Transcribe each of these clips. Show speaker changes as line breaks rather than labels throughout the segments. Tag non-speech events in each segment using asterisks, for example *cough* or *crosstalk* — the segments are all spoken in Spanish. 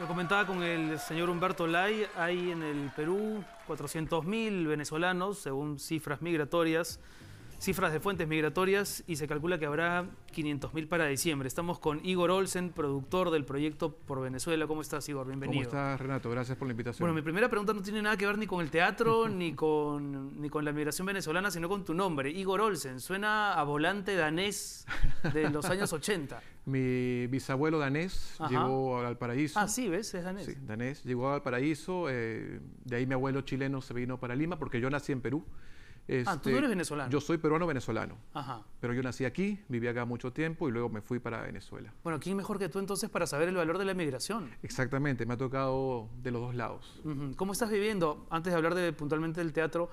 Lo comentaba con el señor Humberto Lai, hay en el Perú 400.000 venezolanos, según cifras migratorias, cifras de fuentes migratorias y se calcula que habrá 500.000 para diciembre. Estamos con Igor Olsen, productor del proyecto Por Venezuela. ¿Cómo estás, Igor? Bienvenido. ¿Cómo
estás, Renato? Gracias por la invitación. Bueno, mi
primera pregunta no tiene nada que ver ni con el teatro, *laughs* ni, con, ni con la migración venezolana, sino con tu nombre. Igor Olsen, suena a volante danés de los años 80. *laughs*
Mi bisabuelo danés llegó al paraíso. Ah, sí, ¿ves? Es danés. Sí, danés. Llegó al paraíso. Eh, de ahí mi abuelo chileno se vino para Lima, porque yo nací en Perú ah, tú eres este, venezolano. Yo soy peruano-venezolano. Ajá. Pero yo nací aquí, viví acá mucho tiempo y luego me fui para Venezuela.
Bueno, ¿quién mejor que tú entonces para saber el valor de la emigración?
Exactamente, me ha tocado de los dos lados.
¿Cómo estás viviendo, antes de hablar puntualmente del teatro,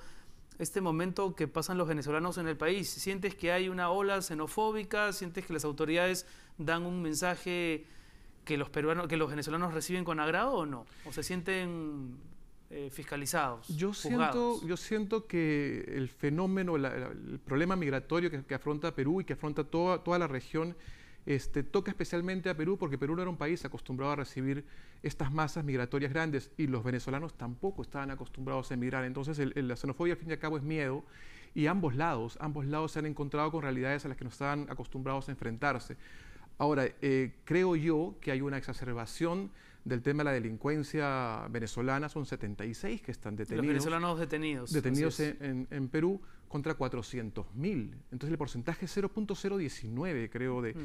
este momento que pasan los venezolanos en el país? ¿Sientes que hay una ola xenofóbica? ¿Sientes que las autoridades dan un mensaje que los, peruanos, que los venezolanos reciben con agrado o no? ¿O se sienten eh, fiscalizados. Yo siento,
yo siento que el fenómeno, el problema migratorio que, afronta Perú y que afronta toda, toda la región, este, toca especialmente a Perú porque Perú no era un país acostumbrado a recibir estas masas migratorias grandes y los venezolanos tampoco estaban acostumbrados a emigrar. Entonces la xenofobia al fin y al cabo es miedo y ambos lados, ambos lados se han encontrado con realidades a las que no estaban acostumbrados a enfrentarse. Ahora, eh, creo yo que hay una exacerbación del tema de la delincuencia venezolana son 76 que están detenidos. Los venezolanos
detenidos. Detenidos
en, Perú contra 400.000. Entonces el porcentaje es 0.019, creo. De,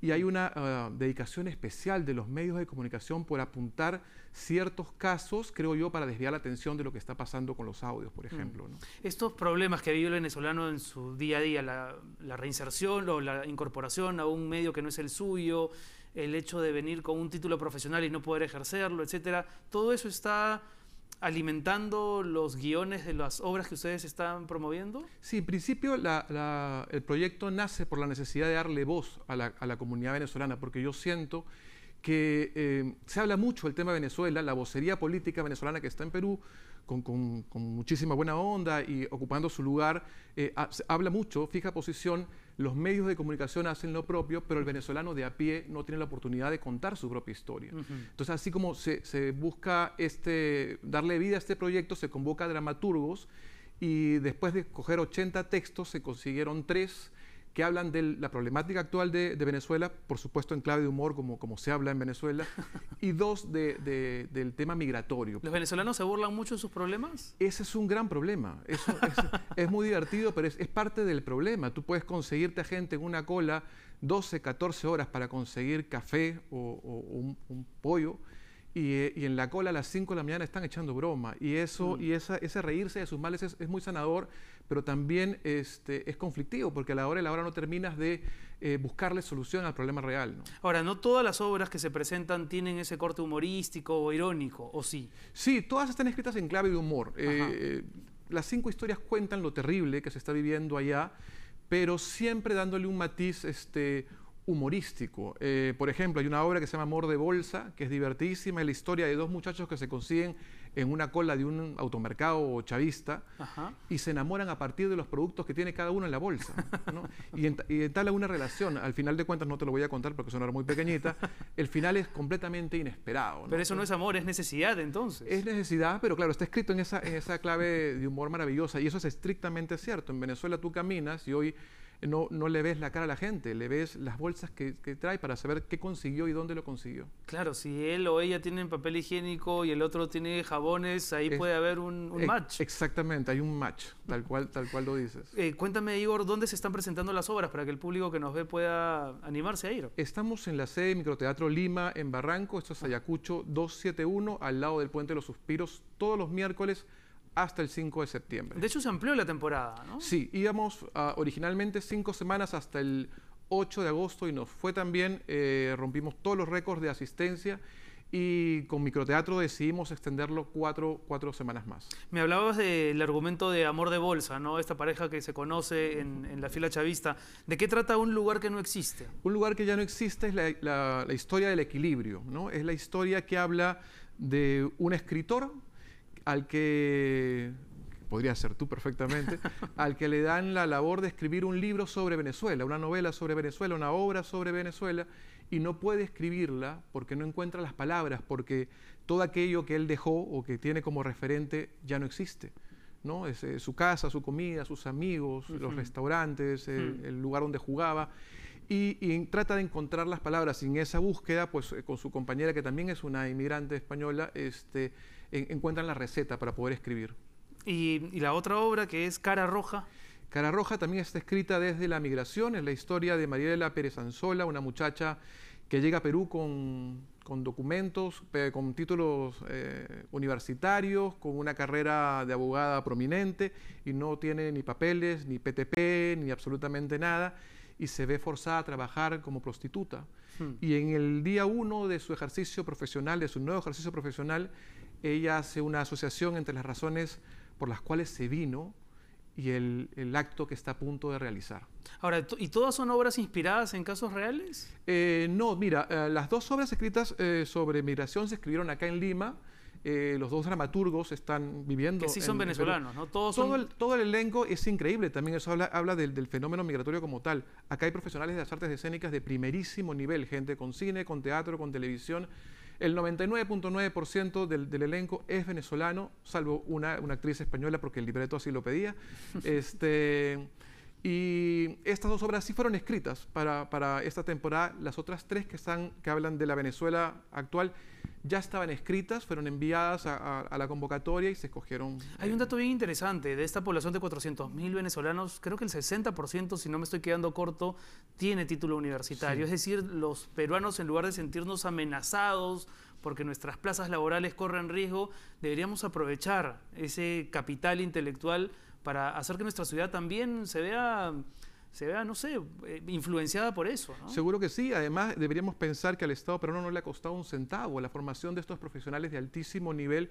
Y hay una ah, dedicación especial de los medios de comunicación por apuntar ciertos casos, creo yo, para desviar la atención de lo que está pasando con los audios, por mm. ejemplo.
Estos problemas que vive el venezolano en su día a día, la, la reinserción o la incorporación a un medio que no es el suyo, el hecho de venir con un título profesional y no poder ejercerlo, etcétera. Todo eso está alimentando los guiones de las obras que ustedes están promoviendo?
Sí, en principio el proyecto nace por la necesidad de darle voz a la, comunidad venezolana, porque yo siento que eh, se habla mucho el tema de Venezuela, la vocería política venezolana que está en Perú, con, muchísima buena onda y ocupando su lugar, eh, habla mucho, fija posición, los medios de comunicación hacen lo propio, pero el venezolano de a pie no tiene la oportunidad de contar su propia historia. Entonces, así como se, busca este, darle vida a este proyecto, se convoca a dramaturgos y después de escoger 80 textos se consiguieron tres que hablan de la problemática actual de, Venezuela, por supuesto en clave de humor, como, como se habla en Venezuela, *laughs* y dos, del tema migratorio. ¿Los venezolanos se burlan mucho de sus problemas? Ese es un gran problema. *laughs* es, muy divertido, pero es, parte del problema. Tú puedes conseguirte a gente en una cola 12, 14 horas para conseguir café o, un, pollo. Eh, y, en la cola a las 5 de la mañana están echando broma. Y eso mm. y esa, ese reírse de sus males es, es muy sanador pero también este, es conflictivo porque a la hora y la hora no terminas de eh, buscarle solución al problema real. Ahora, no todas las obras que se presentan tienen ese corte humorístico o irónico, ¿o sí? Sí, todas están escritas en clave de humor. Eh, eh, las cinco historias cuentan lo terrible que se está viviendo allá, pero siempre dándole un matiz este, humorístico. Eh, por ejemplo, hay una obra que se llama Amor de Bolsa, que es divertísima, es la historia de dos muchachos que se consiguen en una cola de un automercado chavista y se enamoran a partir de los productos que tiene cada uno en la bolsa. y, tal y, una relación. Al final de cuentas, no te lo voy a contar porque es muy pequeñita, el final es completamente inesperado. Pero eso no es amor, es necesidad entonces. Es necesidad, pero claro, está escrito en esa, en esa clave de humor maravillosa y eso es estrictamente cierto. En Venezuela tú caminas y hoy no, no le ves la cara a la gente, le ves las bolsas que, trae para saber qué consiguió y dónde lo consiguió.
Claro, si él o ella tienen papel higiénico y el otro tiene jabones, ahí puede haber un, match.
Exactamente, hay un match, tal cual, tal cual lo dices. Eh, cuéntame, Igor, ¿dónde se están presentando las obras para que el público que nos ve pueda animarse a ir? Estamos en la sede de Microteatro Lima, en Barranco, esto es Ayacucho 271, al lado del Puente de los Suspiros, todos los miércoles hasta el 5 de septiembre. De hecho, se amplió la temporada, ¿no? Sí, íbamos ah, originalmente cinco semanas hasta el 8 de agosto y nos fue también, eh, rompimos todos los récords de asistencia y con microteatro decidimos extenderlo cuatro, semanas más.
Me hablabas del argumento de amor de bolsa, ¿no? Esta pareja que se conoce en, la fila chavista. ¿De qué trata un lugar que no existe? Un
lugar que ya no existe es la, la, la historia del equilibrio, ¿no? Es la historia que habla de un escritor al que podría ser tú perfectamente, *laughs* al que le dan la labor de escribir un libro sobre Venezuela, una novela sobre Venezuela, una obra sobre Venezuela, y no puede escribirla porque no encuentra las palabras, porque todo aquello que él dejó o que tiene como referente ya no existe. ¿no? Eh, su casa, su comida, sus amigos, los restaurantes, el lugar donde jugaba y, trata de encontrar las palabras. Y en esa búsqueda, pues eh, con su compañera, que también es una inmigrante española, este, encuentran la receta para poder escribir. ¿Y, la otra obra que es Cara Roja. Cara Roja también está escrita desde la migración, es la historia de Mariela Pérez Anzola, una muchacha que llega a Perú con, con documentos, con títulos eh, universitarios, con una carrera de abogada prominente y no tiene ni papeles, ni PTP, ni absolutamente nada y se ve forzada a trabajar como prostituta. Hmm. Y en el día uno de su ejercicio profesional, de su nuevo ejercicio profesional, ella hace una asociación entre las razones por las cuales se vino y el, el acto que está a punto de realizar. Ahora, ¿y todas son obras inspiradas en casos reales? Eh, no, mira, eh, las dos obras escritas eh, sobre migración se escribieron acá en Lima eh, los dos dramaturgos están viviendo. Que sí son venezolanos, ¿no? todo, el, todo el elenco es increíble, también eso habla, del, fenómeno migratorio como tal. Acá hay profesionales de las artes escénicas de primerísimo nivel, gente con cine, con teatro, con televisión. El 99.9% del, del, elenco es venezolano, salvo una, una actriz española porque el libreto así lo pedía. *laughs* este y estas dos obras sí fueron escritas para, esta temporada. Las otras tres que, están, que hablan de la Venezuela actual ya estaban escritas, fueron enviadas a, la convocatoria y se escogieron. Hay un eh, dato bien interesante. De esta población de
400.000 venezolanos, creo que el 60%, si no me estoy quedando corto, tiene título universitario. Es decir, los peruanos, en lugar de sentirnos amenazados porque nuestras plazas laborales corren riesgo, deberíamos aprovechar ese capital intelectual para hacer
que nuestra ciudad también se vea se vea, no sé, eh, influenciada por eso. ¿no? Seguro que sí. Además, deberíamos pensar que al Estado peruano no le ha costado un centavo la formación de estos profesionales de altísimo nivel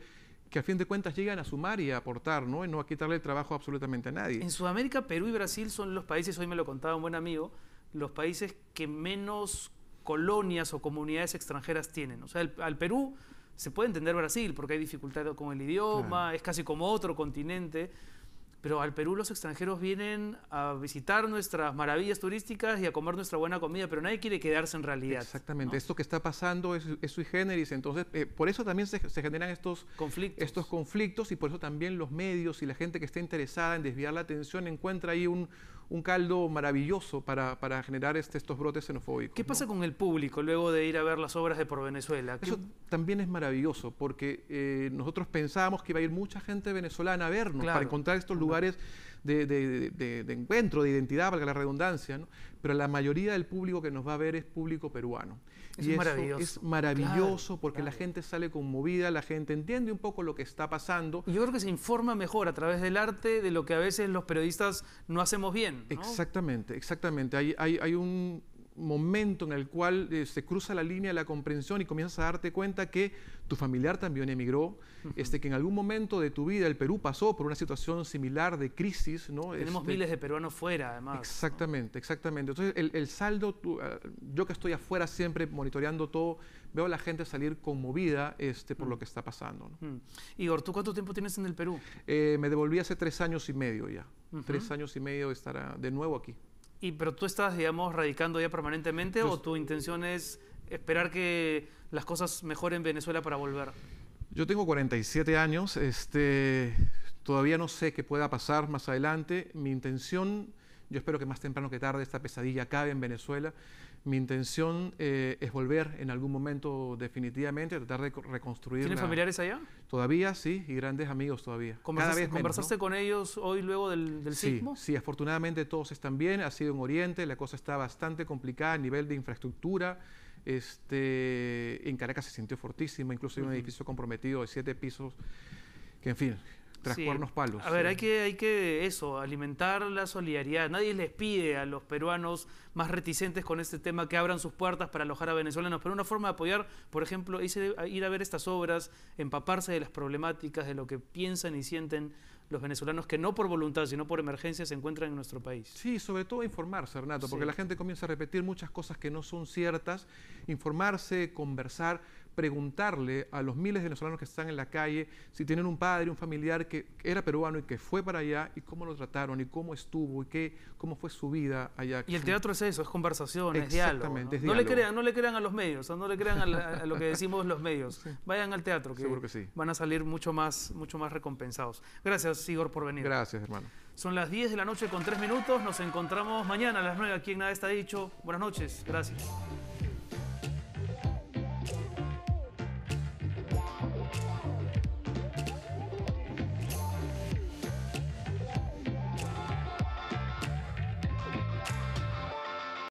que a fin de cuentas llegan a sumar y a aportar, ¿no? Y no a quitarle el trabajo absolutamente a nadie. En Sudamérica, Perú y Brasil son los países, hoy me lo contaba un buen amigo, los países que
menos colonias o comunidades extranjeras tienen. O sea, al Perú se puede entender Brasil porque hay dificultad con el idioma, es casi como otro continente pero al Perú los extranjeros vienen a visitar nuestras maravillas turísticas y a comer nuestra buena comida, pero nadie
quiere quedarse en realidad. Exactamente, esto que está pasando es, es sui generis, entonces eh, por eso también se, se, generan estos conflictos. estos conflictos y por eso también los medios y la gente que está interesada en desviar la atención encuentra ahí un, un caldo maravilloso para, generar este, estos brotes xenofóbicos. ¿Qué pasa con el público luego de ir a ver las obras de Por Venezuela? Eso también es maravilloso porque eh, nosotros pensábamos que iba a ir mucha gente venezolana a vernos para encontrar estos lugares de, encuentro, de identidad, valga la redundancia, pero la mayoría del público que nos va a ver es público peruano. y es maravilloso. Es maravilloso porque la gente sale conmovida, la gente entiende un poco lo que está pasando. Y yo creo que se informa mejor a través del arte de lo que a veces los periodistas no hacemos bien. Exactamente, exactamente. Hay, hay un, momento en el cual eh, se cruza la línea de la comprensión y comienzas a darte cuenta que tu familiar también emigró, este, que en algún momento de tu vida el Perú pasó por una situación similar de crisis. ¿no? Tenemos este miles de
peruanos fuera, además.
Exactamente, exactamente. Entonces, el, saldo, ah, yo que estoy afuera siempre monitoreando todo, veo a la gente salir conmovida este, por mm. lo que está pasando. ¿no? Mm. Igor, ¿tú cuánto tiempo tienes en el Perú? Eh, me devolví hace tres años y medio ya. Tres años y medio estará ah, de nuevo aquí. ¿Y pero tú estás, digamos, radicando ya permanentemente
o tu intención es esperar que las cosas mejoren en Venezuela para volver?
Yo tengo 47 años, este, todavía no sé qué pueda pasar más adelante. Mi intención, yo espero que más temprano que tarde esta pesadilla acabe en Venezuela. Mi intención eh, es volver en algún momento definitivamente, tratar de reconstruir. ¿Tienen familiares allá? Todavía, sí, y grandes amigos todavía. Cada ¿Conversaste
con ellos hoy luego del, sismo? Sí,
afortunadamente todos están bien, ha sido en Oriente, la cosa está bastante complicada a nivel de infraestructura. Este, en Caracas se sintió fortísimo, incluso hay un edificio comprometido de siete pisos, que en fin, tras cuernos palos. A ver, hay eh.
que, hay que eso, alimentar la solidaridad. Nadie les pide a los peruanos más reticentes con este tema que abran sus puertas para alojar a venezolanos, pero una forma de apoyar, por ejemplo, es ir a ver estas obras, empaparse de las problemáticas, de lo que piensan y sienten los venezolanos que no por voluntad, sino por
emergencia se encuentran en nuestro país. Sí, sobre todo informarse, Renato, porque la gente comienza a repetir muchas cosas que no son ciertas, informarse, conversar, preguntarle a los miles de venezolanos que están en la calle si tienen un padre, un familiar que era peruano y que fue para allá y cómo lo trataron y cómo estuvo y qué, cómo fue su vida allá. Y el teatro es eso, es conversación, es diálogo. ¿no? Es No, le crean,
no le crean a los medios, no le crean a, lo que decimos
los medios. *laughs*
Vayan al teatro, que, sí. van a salir mucho más, mucho más recompensados. Gracias, Igor, por venir. Gracias, hermano. Son las 10 de la noche con 3 minutos. Nos encontramos mañana a las 9 aquí en Nada Está Dicho. Buenas noches. Gracias.